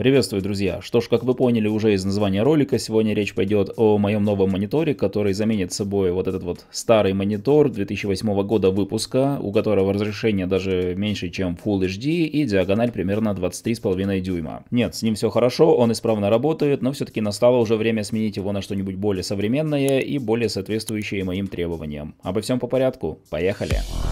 Приветствую, друзья! Что ж, как вы поняли уже из названия ролика, сегодня речь пойдет о моем новом мониторе, который заменит собой вот этот вот старый монитор 2008 года выпуска, у которого разрешение даже меньше, чем Full HD и диагональ примерно 23,5 дюйма. Нет, с ним все хорошо, он исправно работает, но все-таки настало уже время сменить его на что-нибудь более современное и более соответствующее моим требованиям. Обо всем по порядку, поехали! Поехали!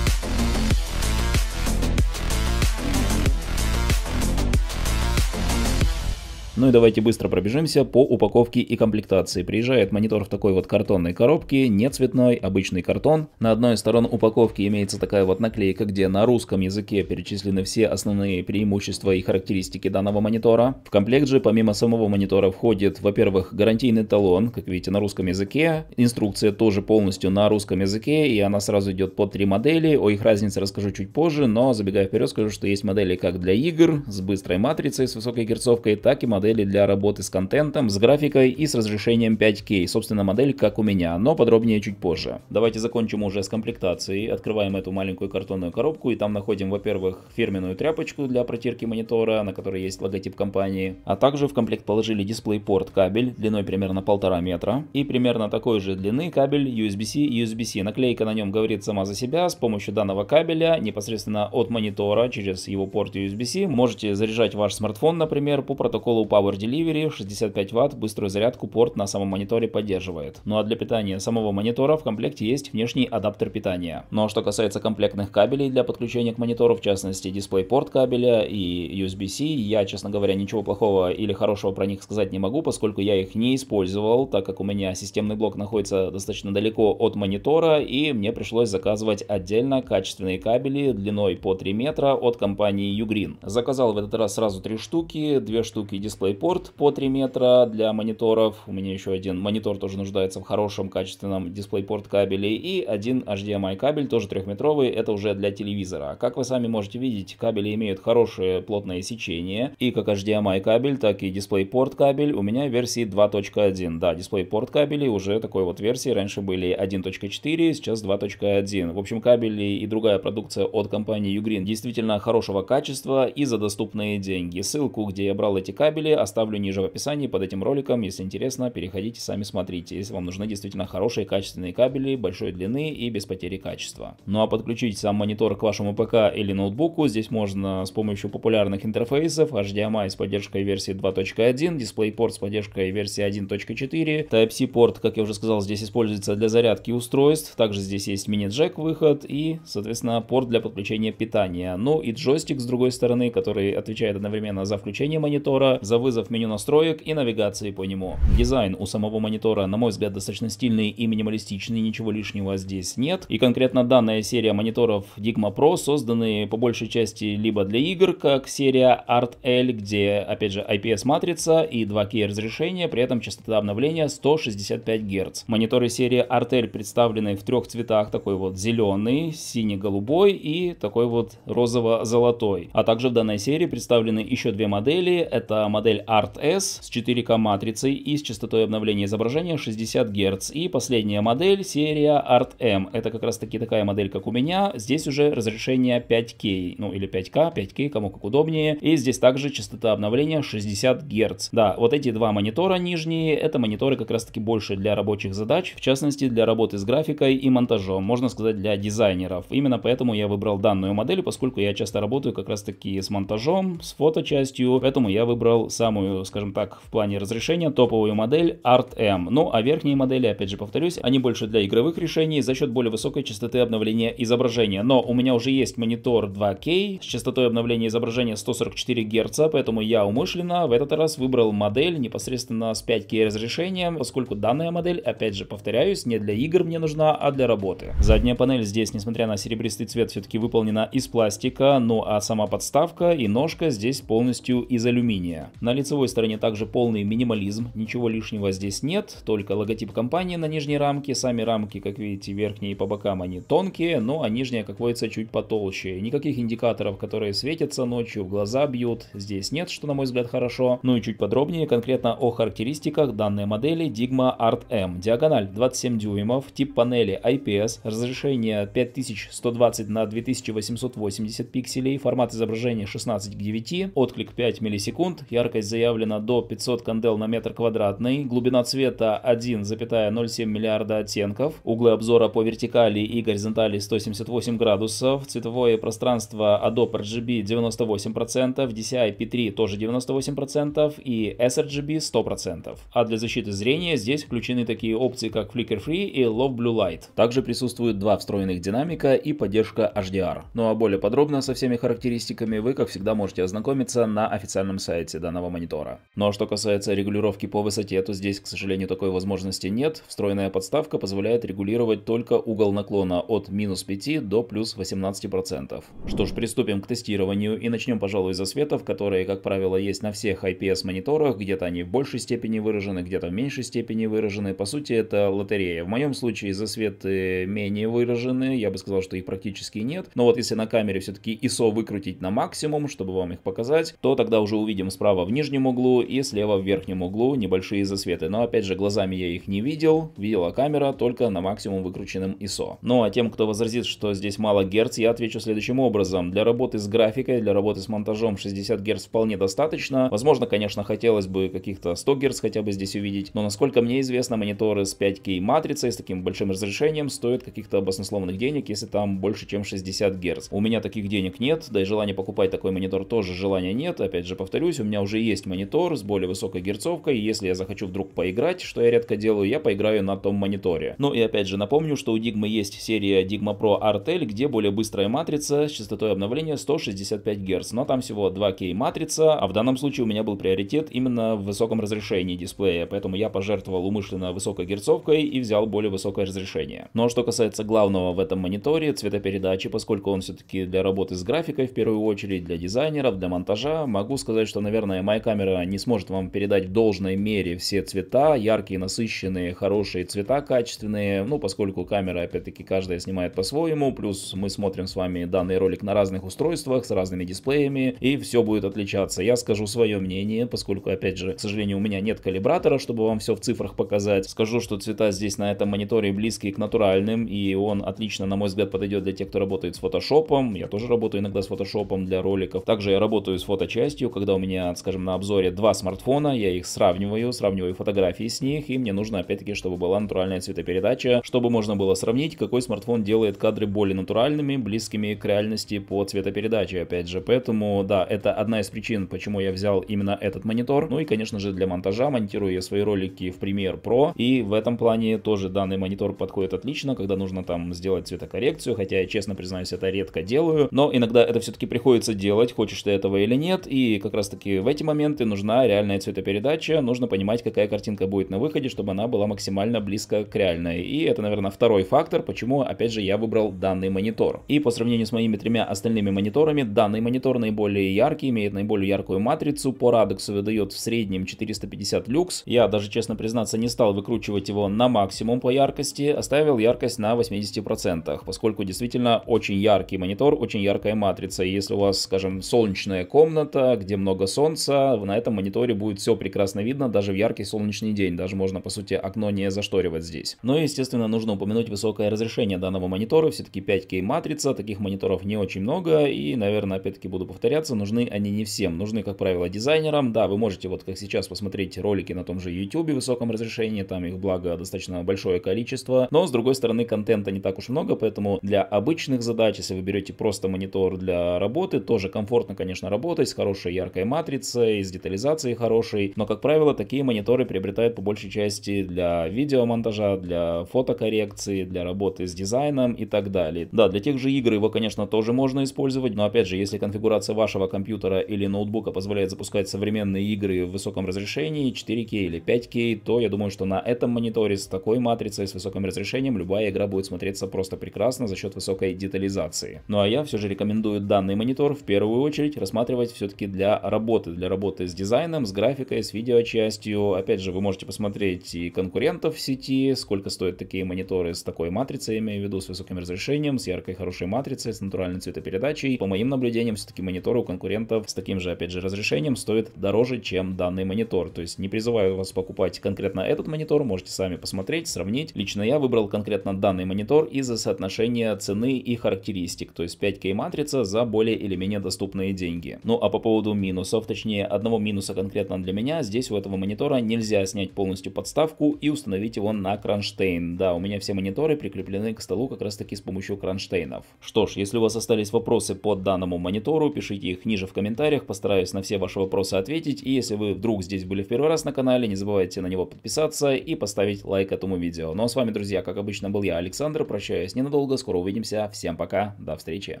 Ну и давайте быстро пробежимся по упаковке и комплектации. Приезжает монитор в такой вот картонной коробке, не цветной, обычный картон. На одной из сторон упаковки имеется такая вот наклейка, где на русском языке перечислены все основные преимущества и характеристики данного монитора. В комплект же помимо самого монитора входит, во-первых, гарантийный талон, как видите, на русском языке. Инструкция тоже полностью на русском языке, и она сразу идет по три модели. О их разнице расскажу чуть позже, но забегая вперед скажу, что есть модели как для игр с быстрой матрицей, с высокой герцовкой, так и модели модели для работы с контентом, с графикой и с разрешением 5K. Собственно, модель как у меня, но подробнее чуть позже. Давайте закончим уже с комплектацией. Открываем эту маленькую картонную коробку и там находим, во-первых, фирменную тряпочку для протирки монитора, на которой есть логотип компании. А также в комплект положили DisplayPort кабель длиной примерно полтора метра и примерно такой же длины кабель USB-C и USB-C. Наклейка на нем говорит сама за себя. С помощью данного кабеля непосредственно от монитора через его порт USB-C можете заряжать ваш смартфон, например, по протоколу Power Power Delivery, 65 Вт, быструю зарядку порт на самом мониторе поддерживает. Ну а для питания самого монитора в комплекте есть внешний адаптер питания. Но ну а что касается комплектных кабелей для подключения к монитору, в частности DisplayPort кабеля и USB-C, я, честно говоря, ничего плохого или хорошего про них сказать не могу, поскольку я их не использовал, так как у меня системный блок находится достаточно далеко от монитора, и мне пришлось заказывать отдельно качественные кабели длиной по 3 метра от компании Ugreen. Заказал в этот раз сразу три штуки, две штуки Display USB порт по 3 метра для мониторов. У меня еще один монитор тоже нуждается в хорошем качественном DisplayPort кабеле. И один HDMI кабель, тоже трехметровый. это уже для телевизора. Как вы сами можете видеть, кабели имеют хорошее плотное сечение. И как HDMI кабель, так и DisplayPort кабель у меня версии 2.1. Да, DisplayPort кабели уже такой вот версии. Раньше были 1.4, сейчас 2.1. В общем, кабели и другая продукция от компании Ugreen действительно хорошего качества и за доступные деньги. Ссылку, где я брал эти кабели, оставлю ниже в описании под этим роликом. Если интересно, переходите, сами смотрите. Если вам нужны действительно хорошие качественные кабели, большой длины и без потери качества. Ну а подключить сам монитор к вашему ПК или ноутбуку здесь можно с помощью популярных интерфейсов HDMI с поддержкой версии 2.1, DisplayPort с поддержкой версии 1.4, Type-C порт, как я уже сказал, здесь используется для зарядки устройств, также здесь есть мини-джек выход и, соответственно, порт для подключения питания. Ну и джойстик с другой стороны, который отвечает одновременно за включение монитора, за вызов вызов меню настроек и навигации по нему. Дизайн у самого монитора, на мой взгляд, достаточно стильный и минималистичный, ничего лишнего здесь нет. И конкретно данная серия мониторов Digma Pro созданы по большей части либо для игр, как серия art где, опять же, IPS-матрица и 2K разрешение, при этом частота обновления 165 Гц. Мониторы серии art представлены в трех цветах, такой вот зеленый, синий-голубой и такой вот розово-золотой. А также в данной серии представлены еще две модели, это модель модель Art S с 4К матрицей и с частотой обновления изображения 60 Гц. И последняя модель серия Art M. Это как раз таки такая модель, как у меня. Здесь уже разрешение 5К, ну или 5К, 5К, кому как удобнее. И здесь также частота обновления 60 Гц. Да, вот эти два монитора нижние, это мониторы как раз таки больше для рабочих задач, в частности для работы с графикой и монтажом, можно сказать для дизайнеров. Именно поэтому я выбрал данную модель, поскольку я часто работаю как раз таки с монтажом, с фоточастью, поэтому я выбрал сам самую, скажем так, в плане разрешения топовую модель Art M. Ну а верхние модели, опять же повторюсь, они больше для игровых решений за счет более высокой частоты обновления изображения. Но у меня уже есть монитор 2K с частотой обновления изображения 144 Гц, поэтому я умышленно в этот раз выбрал модель непосредственно с 5K разрешением, поскольку данная модель, опять же повторяюсь, не для игр мне нужна, а для работы. Задняя панель здесь, несмотря на серебристый цвет, все-таки выполнена из пластика, ну а сама подставка и ножка здесь полностью из алюминия. На лицевой стороне также полный минимализм, ничего лишнего здесь нет, только логотип компании на нижней рамке, сами рамки, как видите, верхние и по бокам они тонкие, ну а нижняя, как водится, чуть потолще. Никаких индикаторов, которые светятся ночью, в глаза бьют, здесь нет, что на мой взгляд хорошо. Ну и чуть подробнее, конкретно о характеристиках данной модели Digma Art M. Диагональ 27 дюймов, тип панели IPS, разрешение 5120 на 2880 пикселей, формат изображения 16 к 9, отклик 5 миллисекунд, яркость здесь заявлено до 500 кандел на метр квадратный, глубина цвета 1,07 миллиарда оттенков, углы обзора по вертикали и горизонтали 178 градусов, цветовое пространство Adobe RGB 98%, DCI P3 тоже 98% и sRGB 100%. А для защиты зрения здесь включены такие опции, как Flicker Free и Love Blue Light. Также присутствуют два встроенных динамика и поддержка HDR. Ну а более подробно со всеми характеристиками вы, как всегда, можете ознакомиться на официальном сайте данного монитора. Но ну, а что касается регулировки по высоте, то здесь, к сожалению, такой возможности нет. Встроенная подставка позволяет регулировать только угол наклона от минус 5 до плюс 18%. Что ж, приступим к тестированию и начнем, пожалуй, со светов, которые, как правило, есть на всех IPS-мониторах, где-то они в большей степени выражены, где-то в меньшей степени выражены. По сути, это лотерея. В моем случае за светы менее выражены, я бы сказал, что их практически нет. Но вот если на камере все-таки ISO выкрутить на максимум, чтобы вам их показать, то тогда уже увидим справа вниз нижнем углу и слева в верхнем углу небольшие засветы. Но опять же, глазами я их не видел, видела камера только на максимум выкрученным ISO. Ну а тем, кто возразит, что здесь мало герц, я отвечу следующим образом. Для работы с графикой, для работы с монтажом 60 герц вполне достаточно. Возможно, конечно, хотелось бы каких-то 100 герц хотя бы здесь увидеть, но насколько мне известно, мониторы с 5K матрицей с таким большим разрешением стоят каких-то баснословных денег, если там больше чем 60 герц. У меня таких денег нет, да и желания покупать такой монитор тоже желания нет. Опять же, повторюсь, у меня уже есть есть монитор с более высокой герцовкой, и если я захочу вдруг поиграть, что я редко делаю, я поиграю на том мониторе. Ну и опять же напомню, что у Digma есть серия Digma Pro RTL, где более быстрая матрица с частотой обновления 165 Гц, но там всего 2К матрица, а в данном случае у меня был приоритет именно в высоком разрешении дисплея, поэтому я пожертвовал умышленно высокой герцовкой и взял более высокое разрешение. Но ну а что касается главного в этом мониторе, цветопередачи, поскольку он все-таки для работы с графикой в первую очередь, для дизайнеров, для монтажа, могу сказать, что, наверное, Microsoft камера не сможет вам передать в должной мере все цвета, яркие, насыщенные, хорошие цвета, качественные, ну, поскольку камера, опять-таки, каждая снимает по-своему, плюс мы смотрим с вами данный ролик на разных устройствах, с разными дисплеями, и все будет отличаться. Я скажу свое мнение, поскольку, опять же, к сожалению, у меня нет калибратора, чтобы вам все в цифрах показать. Скажу, что цвета здесь на этом мониторе близкие к натуральным, и он отлично, на мой взгляд, подойдет для тех, кто работает с фотошопом. Я тоже работаю иногда с фотошопом для роликов. Также я работаю с фоточастью, когда у меня, скажем, на обзоре два смартфона, я их сравниваю, сравниваю фотографии с них, и мне нужно опять-таки, чтобы была натуральная цветопередача, чтобы можно было сравнить, какой смартфон делает кадры более натуральными, близкими к реальности по цветопередаче, опять же. Поэтому, да, это одна из причин, почему я взял именно этот монитор. Ну и, конечно же, для монтажа монтирую я свои ролики в Premiere Pro, и в этом плане тоже данный монитор подходит отлично, когда нужно там сделать цветокоррекцию, хотя я, честно признаюсь, это редко делаю, но иногда это все-таки приходится делать, хочешь ты этого или нет, и как раз таки в эти моменты моменты нужна реальная цветопередача, нужно понимать, какая картинка будет на выходе, чтобы она была максимально близко к реальной. И это, наверное, второй фактор, почему, опять же, я выбрал данный монитор. И по сравнению с моими тремя остальными мониторами, данный монитор наиболее яркий, имеет наиболее яркую матрицу, по радексу выдает в среднем 450 люкс. Я даже, честно признаться, не стал выкручивать его на максимум по яркости, оставил яркость на 80%, поскольку действительно очень яркий монитор, очень яркая матрица. И если у вас, скажем, солнечная комната, где много солнца, на этом мониторе будет все прекрасно видно, даже в яркий солнечный день, даже можно, по сути, окно не зашторивать здесь. Но, естественно, нужно упомянуть высокое разрешение данного монитора, все-таки 5K матрица, таких мониторов не очень много, и, наверное, опять-таки буду повторяться, нужны они не всем, нужны, как правило, дизайнерам, да, вы можете вот как сейчас посмотреть ролики на том же YouTube в высоком разрешении, там их, благо, достаточно большое количество, но, с другой стороны, контента не так уж много, поэтому для обычных задач, если вы берете просто монитор для работы, тоже комфортно, конечно, работать с хорошей яркой матрицей, с детализацией хорошей, но, как правило, такие мониторы приобретают по большей части для видеомонтажа, для фотокоррекции, для работы с дизайном и так далее. Да, для тех же игр его, конечно, тоже можно использовать, но, опять же, если конфигурация вашего компьютера или ноутбука позволяет запускать современные игры в высоком разрешении, 4K или 5K, то я думаю, что на этом мониторе с такой матрицей, с высоким разрешением, любая игра будет смотреться просто прекрасно за счет высокой детализации. Ну а я все же рекомендую данный монитор в первую очередь рассматривать все-таки для работы, для работы работы с дизайном, с графикой, с видеочастью. Опять же, вы можете посмотреть и конкурентов в сети, сколько стоят такие мониторы с такой матрицей, имею в виду, с высоким разрешением, с яркой хорошей матрицей, с натуральной цветопередачей. По моим наблюдениям, все-таки мониторы у конкурентов с таким же, опять же, разрешением стоят дороже, чем данный монитор. То есть не призываю вас покупать конкретно этот монитор, можете сами посмотреть, сравнить. Лично я выбрал конкретно данный монитор из-за соотношения цены и характеристик, то есть 5К матрица за более или менее доступные деньги. Ну а по поводу минусов, точнее одного минуса конкретно для меня, здесь у этого монитора нельзя снять полностью подставку и установить его на кронштейн. Да, у меня все мониторы прикреплены к столу как раз таки с помощью кронштейнов. Что ж, если у вас остались вопросы по данному монитору, пишите их ниже в комментариях, постараюсь на все ваши вопросы ответить. И если вы вдруг здесь были в первый раз на канале, не забывайте на него подписаться и поставить лайк этому видео. Ну а с вами, друзья, как обычно, был я, Александр, прощаюсь ненадолго, скоро увидимся, всем пока, до встречи.